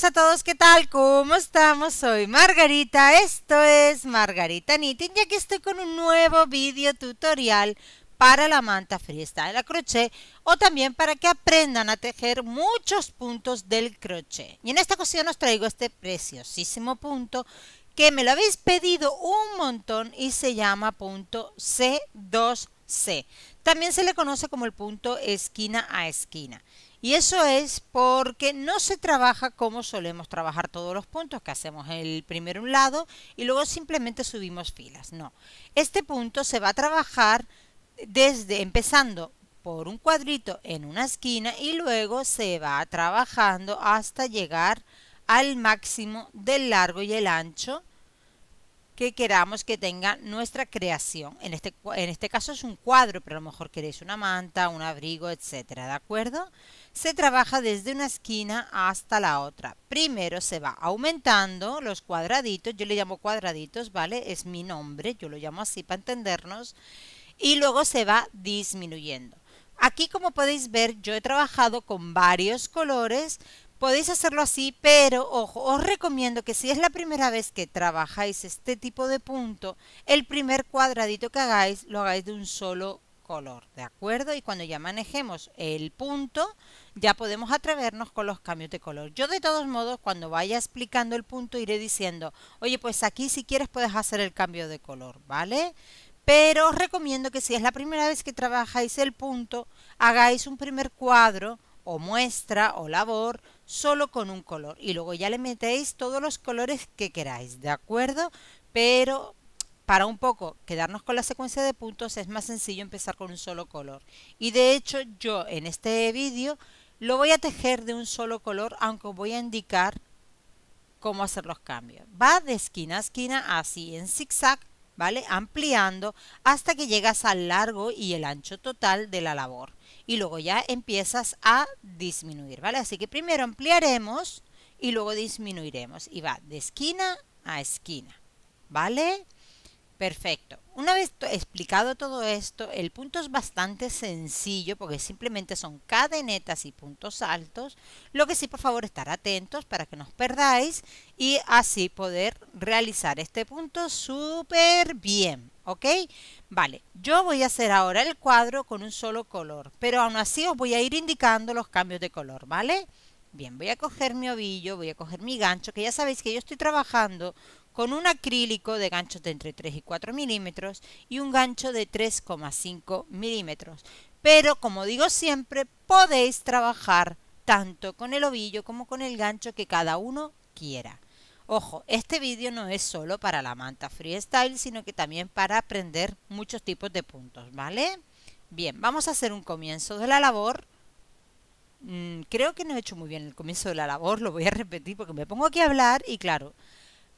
¡Hola a todos, ¿qué tal? ¿Cómo estamos? hoy? Margarita, esto es Margarita Knitting y aquí estoy con un nuevo video tutorial para la manta de la crochet o también para que aprendan a tejer muchos puntos del crochet. Y en esta ocasión os traigo este preciosísimo punto que me lo habéis pedido un montón y se llama punto C2C. También se le conoce como el punto esquina a esquina. Y eso es porque no se trabaja como solemos trabajar todos los puntos, que hacemos el primero un lado y luego simplemente subimos filas. No, este punto se va a trabajar desde empezando por un cuadrito en una esquina y luego se va trabajando hasta llegar al máximo del largo y el ancho que queramos que tenga nuestra creación. En este, en este caso es un cuadro, pero a lo mejor queréis una manta, un abrigo, etcétera, ¿de acuerdo? Se trabaja desde una esquina hasta la otra. Primero se va aumentando los cuadraditos, yo le llamo cuadraditos, ¿vale? Es mi nombre, yo lo llamo así para entendernos. Y luego se va disminuyendo. Aquí como podéis ver yo he trabajado con varios colores Podéis hacerlo así, pero ojo, os recomiendo que si es la primera vez que trabajáis este tipo de punto, el primer cuadradito que hagáis lo hagáis de un solo color, ¿de acuerdo? Y cuando ya manejemos el punto, ya podemos atrevernos con los cambios de color. Yo de todos modos, cuando vaya explicando el punto, iré diciendo, oye, pues aquí si quieres puedes hacer el cambio de color, ¿vale? Pero os recomiendo que si es la primera vez que trabajáis el punto, hagáis un primer cuadro o muestra o labor solo con un color y luego ya le metéis todos los colores que queráis, ¿de acuerdo? Pero para un poco quedarnos con la secuencia de puntos es más sencillo empezar con un solo color y de hecho yo en este vídeo lo voy a tejer de un solo color aunque voy a indicar cómo hacer los cambios. Va de esquina a esquina así en zigzag ¿vale? Ampliando hasta que llegas al largo y el ancho total de la labor. Y luego ya empiezas a disminuir, ¿vale? Así que primero ampliaremos y luego disminuiremos. Y va de esquina a esquina, ¿vale? Perfecto. Una vez explicado todo esto, el punto es bastante sencillo porque simplemente son cadenetas y puntos altos. Lo que sí, por favor, estar atentos para que no os perdáis y así poder realizar este punto súper bien. ¿Ok? Vale, yo voy a hacer ahora el cuadro con un solo color, pero aún así os voy a ir indicando los cambios de color, ¿vale? Bien, voy a coger mi ovillo, voy a coger mi gancho, que ya sabéis que yo estoy trabajando con un acrílico de ganchos de entre 3 y 4 milímetros y un gancho de 3,5 milímetros. Pero como digo siempre, podéis trabajar tanto con el ovillo como con el gancho que cada uno quiera. Ojo, este vídeo no es solo para la manta freestyle, sino que también para aprender muchos tipos de puntos, ¿vale? Bien, vamos a hacer un comienzo de la labor. Mm, creo que no he hecho muy bien el comienzo de la labor, lo voy a repetir porque me pongo aquí a hablar y claro,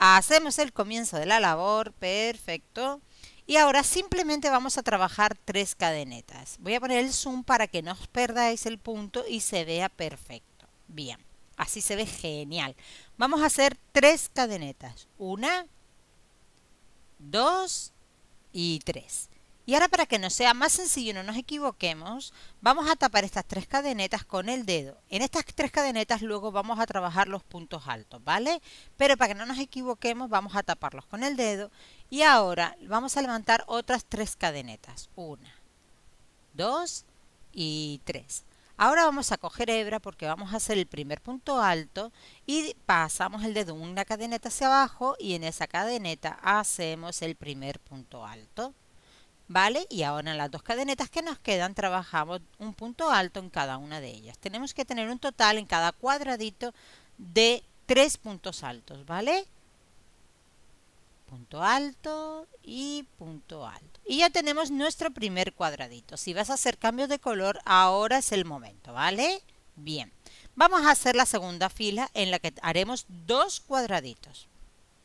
Hacemos el comienzo de la labor, perfecto. Y ahora simplemente vamos a trabajar tres cadenetas. Voy a poner el zoom para que no os perdáis el punto y se vea perfecto. Bien, así se ve genial. Vamos a hacer tres cadenetas. Una, dos y tres. Y ahora para que nos sea más sencillo y no nos equivoquemos, vamos a tapar estas tres cadenetas con el dedo. En estas tres cadenetas luego vamos a trabajar los puntos altos, ¿vale? Pero para que no nos equivoquemos vamos a taparlos con el dedo. Y ahora vamos a levantar otras tres cadenetas. Una, dos y tres. Ahora vamos a coger hebra porque vamos a hacer el primer punto alto y pasamos el dedo una cadeneta hacia abajo y en esa cadeneta hacemos el primer punto alto. ¿vale? Y ahora en las dos cadenetas que nos quedan trabajamos un punto alto en cada una de ellas. Tenemos que tener un total en cada cuadradito de tres puntos altos, ¿vale? Punto alto y punto alto. Y ya tenemos nuestro primer cuadradito. Si vas a hacer cambios de color, ahora es el momento, ¿vale? Bien. Vamos a hacer la segunda fila en la que haremos dos cuadraditos,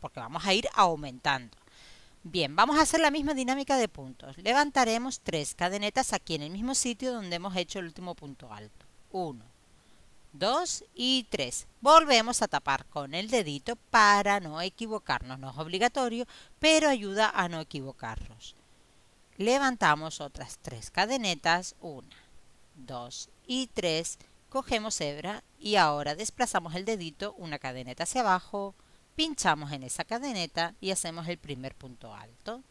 porque vamos a ir aumentando. Bien, vamos a hacer la misma dinámica de puntos. Levantaremos tres cadenetas aquí en el mismo sitio donde hemos hecho el último punto alto. 1, 2 y 3. Volvemos a tapar con el dedito para no equivocarnos. No es obligatorio, pero ayuda a no equivocarnos. Levantamos otras tres cadenetas. 1, 2 y 3. Cogemos hebra y ahora desplazamos el dedito una cadeneta hacia abajo, pinchamos en esa cadeneta y hacemos el primer punto alto.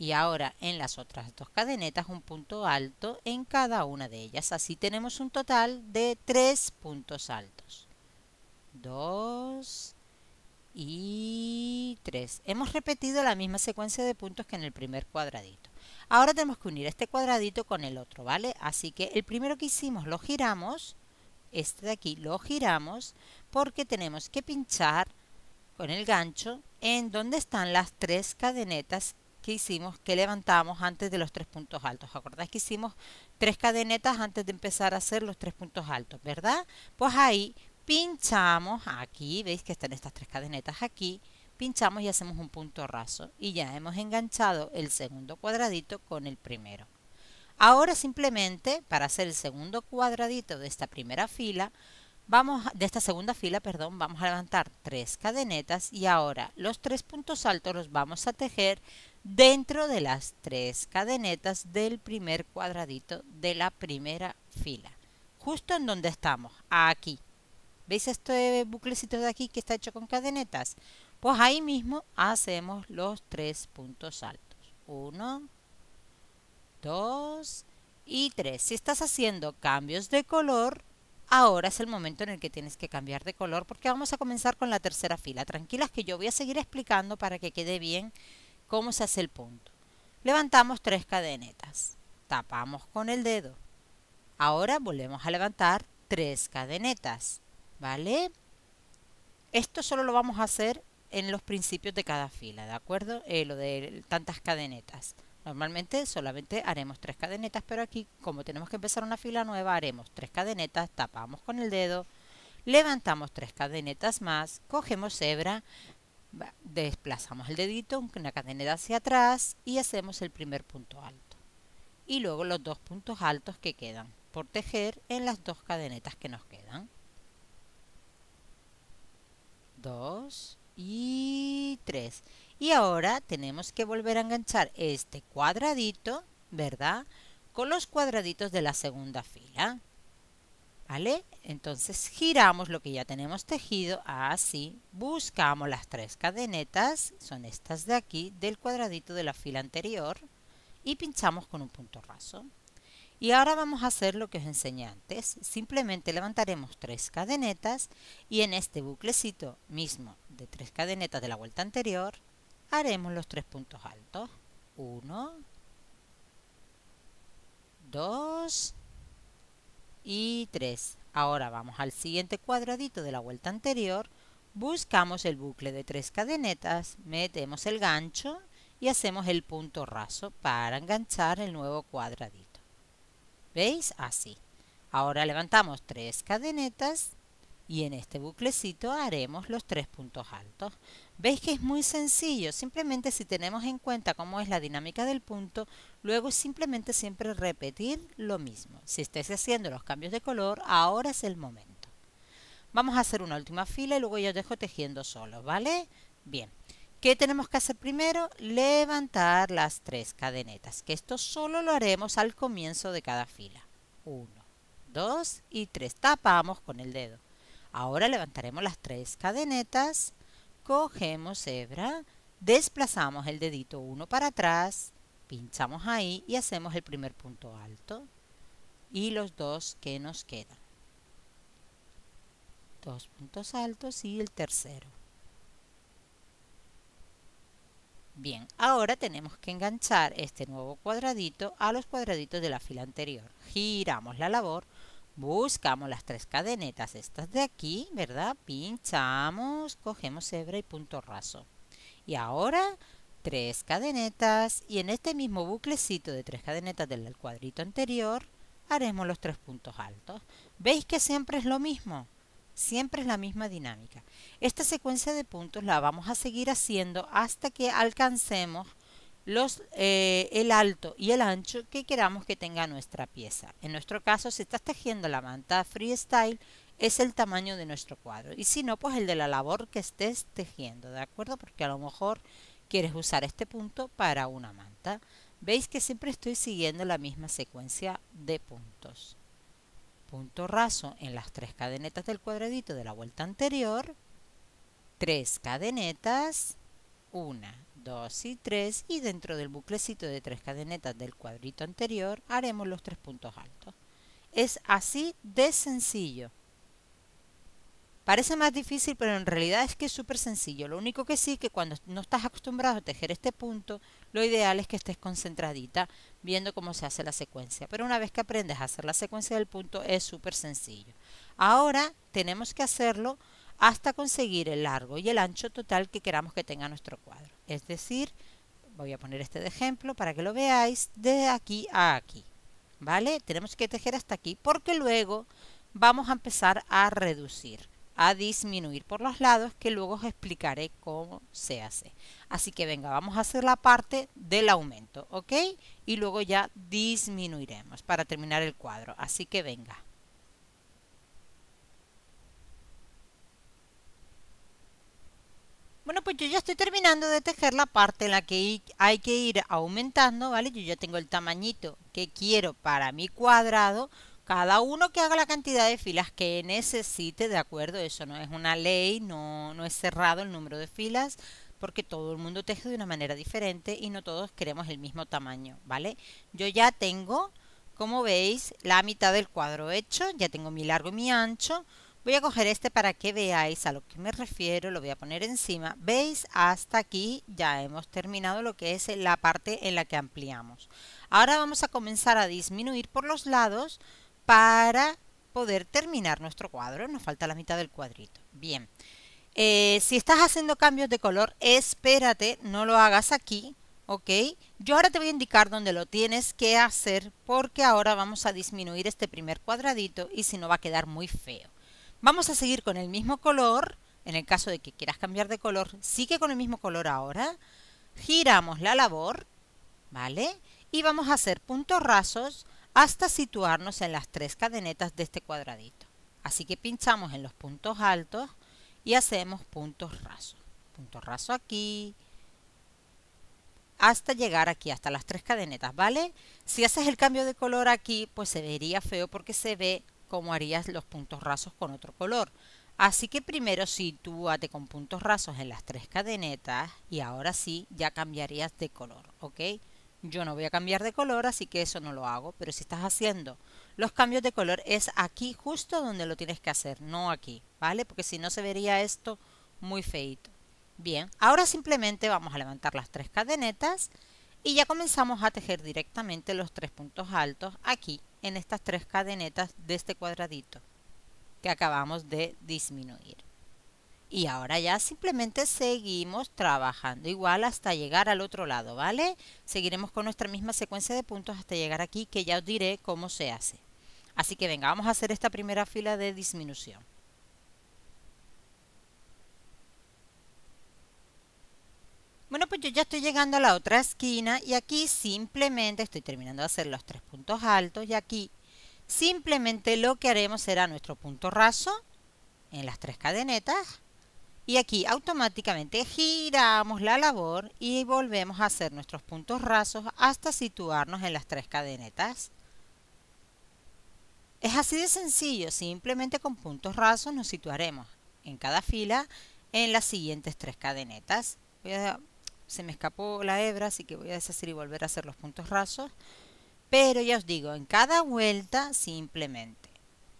Y ahora en las otras dos cadenetas un punto alto en cada una de ellas. Así tenemos un total de tres puntos altos. Dos y tres. Hemos repetido la misma secuencia de puntos que en el primer cuadradito. Ahora tenemos que unir este cuadradito con el otro, ¿vale? Así que el primero que hicimos lo giramos, este de aquí lo giramos, porque tenemos que pinchar con el gancho en donde están las tres cadenetas que hicimos, que levantamos antes de los tres puntos altos. ¿Acordáis que hicimos tres cadenetas antes de empezar a hacer los tres puntos altos, verdad? Pues ahí pinchamos aquí, veis que están estas tres cadenetas aquí, pinchamos y hacemos un punto raso y ya hemos enganchado el segundo cuadradito con el primero. Ahora simplemente para hacer el segundo cuadradito de esta primera fila Vamos, de esta segunda fila, perdón, vamos a levantar tres cadenetas y ahora los tres puntos altos los vamos a tejer dentro de las tres cadenetas del primer cuadradito de la primera fila. Justo en donde estamos, aquí. ¿Veis este buclecito de aquí que está hecho con cadenetas? Pues ahí mismo hacemos los tres puntos altos. Uno, dos y tres. Si estás haciendo cambios de color, Ahora es el momento en el que tienes que cambiar de color porque vamos a comenzar con la tercera fila. Tranquilas que yo voy a seguir explicando para que quede bien cómo se hace el punto. Levantamos tres cadenetas, tapamos con el dedo. Ahora volvemos a levantar tres cadenetas, ¿vale? Esto solo lo vamos a hacer en los principios de cada fila, ¿de acuerdo? Eh, lo de tantas cadenetas. Normalmente solamente haremos tres cadenetas, pero aquí como tenemos que empezar una fila nueva, haremos tres cadenetas, tapamos con el dedo, levantamos tres cadenetas más, cogemos hebra, desplazamos el dedito, una cadeneta hacia atrás y hacemos el primer punto alto. Y luego los dos puntos altos que quedan por tejer en las dos cadenetas que nos quedan. Dos y tres. Y ahora tenemos que volver a enganchar este cuadradito, ¿verdad? Con los cuadraditos de la segunda fila. ¿Vale? Entonces giramos lo que ya tenemos tejido así, buscamos las tres cadenetas, son estas de aquí, del cuadradito de la fila anterior y pinchamos con un punto raso. Y ahora vamos a hacer lo que os enseñé antes, simplemente levantaremos tres cadenetas y en este buclecito mismo de tres cadenetas de la vuelta anterior haremos los tres puntos altos. 1, 2 y 3. Ahora vamos al siguiente cuadradito de la vuelta anterior, buscamos el bucle de tres cadenetas, metemos el gancho y hacemos el punto raso para enganchar el nuevo cuadradito. ¿Veis? Así. Ahora levantamos tres cadenetas y en este buclecito haremos los tres puntos altos. ¿Veis que es muy sencillo? Simplemente si tenemos en cuenta cómo es la dinámica del punto, luego simplemente siempre repetir lo mismo. Si estáis haciendo los cambios de color, ahora es el momento. Vamos a hacer una última fila y luego yo os dejo tejiendo solo, ¿vale? Bien. ¿Qué tenemos que hacer primero? Levantar las tres cadenetas, que esto solo lo haremos al comienzo de cada fila. Uno, dos y tres. Tapamos con el dedo. Ahora levantaremos las tres cadenetas, cogemos hebra, desplazamos el dedito uno para atrás, pinchamos ahí y hacemos el primer punto alto y los dos que nos quedan. Dos puntos altos y el tercero. Bien, ahora tenemos que enganchar este nuevo cuadradito a los cuadraditos de la fila anterior. Giramos la labor Buscamos las tres cadenetas, estas de aquí, ¿verdad? Pinchamos, cogemos hebra y punto raso. Y ahora tres cadenetas y en este mismo buclecito de tres cadenetas del cuadrito anterior haremos los tres puntos altos. ¿Veis que siempre es lo mismo? Siempre es la misma dinámica. Esta secuencia de puntos la vamos a seguir haciendo hasta que alcancemos eh, el alto y el ancho que queramos que tenga nuestra pieza. En nuestro caso, si estás tejiendo la manta freestyle, es el tamaño de nuestro cuadro. Y si no, pues el de la labor que estés tejiendo, ¿de acuerdo? Porque a lo mejor quieres usar este punto para una manta. Veis que siempre estoy siguiendo la misma secuencia de puntos. Punto raso en las tres cadenetas del cuadradito de la vuelta anterior. Tres cadenetas. Una, 2 y 3 y dentro del buclecito de tres cadenetas del cuadrito anterior haremos los tres puntos altos. Es así de sencillo. Parece más difícil, pero en realidad es que es súper sencillo. Lo único que sí, que cuando no estás acostumbrado a tejer este punto, lo ideal es que estés concentradita viendo cómo se hace la secuencia. Pero una vez que aprendes a hacer la secuencia del punto, es súper sencillo. Ahora tenemos que hacerlo hasta conseguir el largo y el ancho total que queramos que tenga nuestro cuadro. Es decir, voy a poner este de ejemplo para que lo veáis, de aquí a aquí. ¿Vale? Tenemos que tejer hasta aquí porque luego vamos a empezar a reducir, a disminuir por los lados que luego os explicaré cómo se hace. Así que venga, vamos a hacer la parte del aumento, ¿ok? Y luego ya disminuiremos para terminar el cuadro. Así que venga. Bueno, pues yo ya estoy terminando de tejer la parte en la que hay que ir aumentando, ¿vale? Yo ya tengo el tamañito que quiero para mi cuadrado. Cada uno que haga la cantidad de filas que necesite, ¿de acuerdo? Eso no es una ley, no, no es cerrado el número de filas, porque todo el mundo teje de una manera diferente y no todos queremos el mismo tamaño, ¿vale? Yo ya tengo, como veis, la mitad del cuadro hecho, ya tengo mi largo y mi ancho. Voy a coger este para que veáis a lo que me refiero, lo voy a poner encima. ¿Veis? Hasta aquí ya hemos terminado lo que es la parte en la que ampliamos. Ahora vamos a comenzar a disminuir por los lados para poder terminar nuestro cuadro. Nos falta la mitad del cuadrito. Bien. Eh, si estás haciendo cambios de color, espérate, no lo hagas aquí, ¿ok? Yo ahora te voy a indicar dónde lo tienes que hacer porque ahora vamos a disminuir este primer cuadradito y si no va a quedar muy feo. Vamos a seguir con el mismo color, en el caso de que quieras cambiar de color, sigue con el mismo color ahora. Giramos la labor, ¿vale? Y vamos a hacer puntos rasos hasta situarnos en las tres cadenetas de este cuadradito. Así que pinchamos en los puntos altos y hacemos puntos rasos. Punto raso aquí, hasta llegar aquí, hasta las tres cadenetas, ¿vale? Si haces el cambio de color aquí, pues se vería feo porque se ve como harías los puntos rasos con otro color. Así que primero sitúate con puntos rasos en las tres cadenetas y ahora sí ya cambiarías de color, ¿ok? Yo no voy a cambiar de color, así que eso no lo hago, pero si estás haciendo los cambios de color es aquí justo donde lo tienes que hacer, no aquí, ¿vale? Porque si no se vería esto muy feito. Bien, ahora simplemente vamos a levantar las tres cadenetas y ya comenzamos a tejer directamente los tres puntos altos aquí en estas tres cadenetas de este cuadradito que acabamos de disminuir. Y ahora ya simplemente seguimos trabajando igual hasta llegar al otro lado, ¿vale? Seguiremos con nuestra misma secuencia de puntos hasta llegar aquí que ya os diré cómo se hace. Así que venga, vamos a hacer esta primera fila de disminución. Bueno, pues yo ya estoy llegando a la otra esquina y aquí simplemente estoy terminando de hacer los tres puntos altos y aquí simplemente lo que haremos será nuestro punto raso en las tres cadenetas y aquí automáticamente giramos la labor y volvemos a hacer nuestros puntos rasos hasta situarnos en las tres cadenetas. Es así de sencillo, simplemente con puntos rasos nos situaremos en cada fila en las siguientes tres cadenetas. Voy a se me escapó la hebra, así que voy a deshacer y volver a hacer los puntos rasos. Pero ya os digo, en cada vuelta simplemente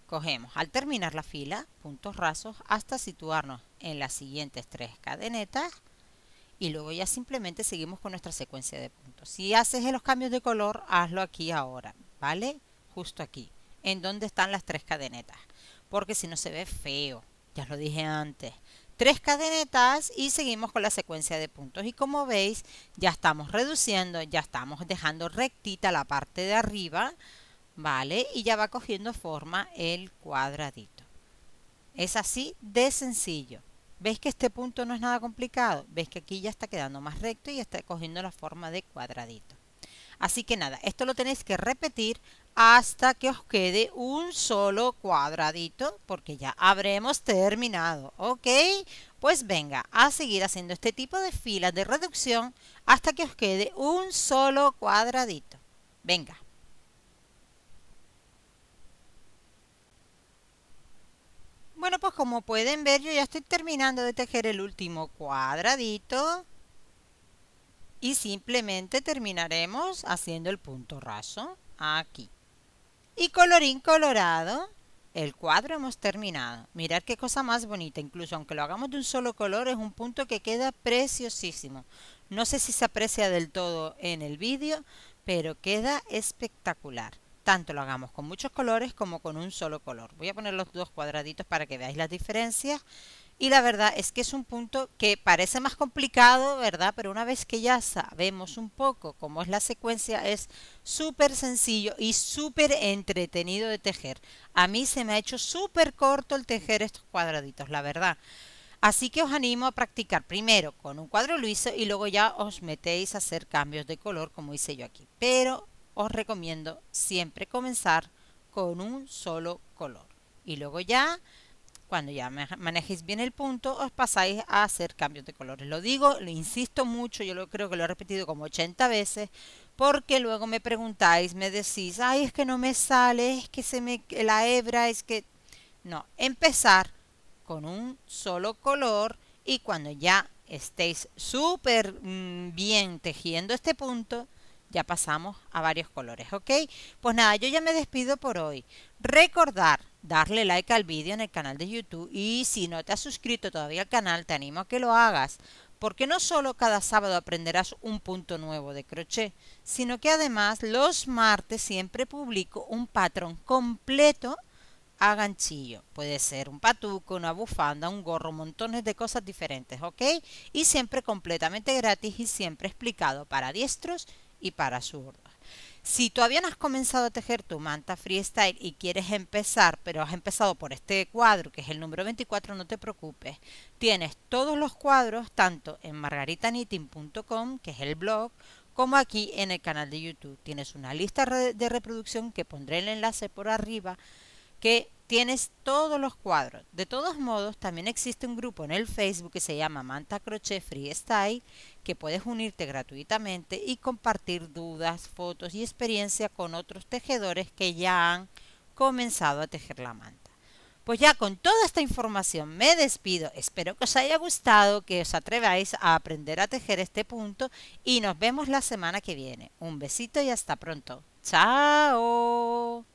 cogemos al terminar la fila puntos rasos hasta situarnos en las siguientes tres cadenetas y luego ya simplemente seguimos con nuestra secuencia de puntos. Si haces los cambios de color, hazlo aquí ahora, ¿vale? Justo aquí, en donde están las tres cadenetas, porque si no se ve feo, ya lo dije antes, tres cadenetas y seguimos con la secuencia de puntos. Y como veis, ya estamos reduciendo, ya estamos dejando rectita la parte de arriba, ¿vale? Y ya va cogiendo forma el cuadradito. Es así de sencillo. ¿Veis que este punto no es nada complicado? ¿Veis que aquí ya está quedando más recto y está cogiendo la forma de cuadradito? Así que nada, esto lo tenéis que repetir hasta que os quede un solo cuadradito, porque ya habremos terminado, ¿ok? Pues venga, a seguir haciendo este tipo de filas de reducción hasta que os quede un solo cuadradito. Venga. Bueno, pues como pueden ver, yo ya estoy terminando de tejer el último cuadradito y simplemente terminaremos haciendo el punto raso aquí. Y colorín colorado, el cuadro hemos terminado. Mirad qué cosa más bonita, incluso aunque lo hagamos de un solo color, es un punto que queda preciosísimo. No sé si se aprecia del todo en el vídeo, pero queda espectacular. Tanto lo hagamos con muchos colores como con un solo color. Voy a poner los dos cuadraditos para que veáis las diferencias y la verdad es que es un punto que parece más complicado, ¿verdad? Pero una vez que ya sabemos un poco cómo es la secuencia, es súper sencillo y súper entretenido de tejer. A mí se me ha hecho súper corto el tejer estos cuadraditos, la verdad. Así que os animo a practicar primero con un cuadro luiso y luego ya os metéis a hacer cambios de color como hice yo aquí. Pero os recomiendo siempre comenzar con un solo color y luego ya cuando ya manejéis bien el punto, os pasáis a hacer cambios de colores. Lo digo, lo insisto mucho, yo lo, creo que lo he repetido como 80 veces, porque luego me preguntáis, me decís, ay, es que no me sale, es que se me la hebra, es que... No, empezar con un solo color y cuando ya estéis súper mm, bien tejiendo este punto, ya pasamos a varios colores, ¿ok? Pues nada, yo ya me despido por hoy. Recordar darle like al vídeo en el canal de YouTube y si no te has suscrito todavía al canal, te animo a que lo hagas, porque no solo cada sábado aprenderás un punto nuevo de crochet, sino que además los martes siempre publico un patrón completo a ganchillo. Puede ser un patuco, una bufanda, un gorro, montones de cosas diferentes, ¿ok? Y siempre completamente gratis y siempre explicado para diestros y para zurdos. Si todavía no has comenzado a tejer tu manta freestyle y quieres empezar, pero has empezado por este cuadro, que es el número 24, no te preocupes. Tienes todos los cuadros, tanto en margaritanitin.com, que es el blog, como aquí en el canal de YouTube. Tienes una lista de reproducción que pondré el enlace por arriba, que tienes todos los cuadros. De todos modos, también existe un grupo en el Facebook que se llama Manta Crochet Freestyle, que puedes unirte gratuitamente y compartir dudas, fotos y experiencia con otros tejedores que ya han comenzado a tejer la manta. Pues ya con toda esta información me despido. Espero que os haya gustado, que os atreváis a aprender a tejer este punto y nos vemos la semana que viene. Un besito y hasta pronto. ¡Chao!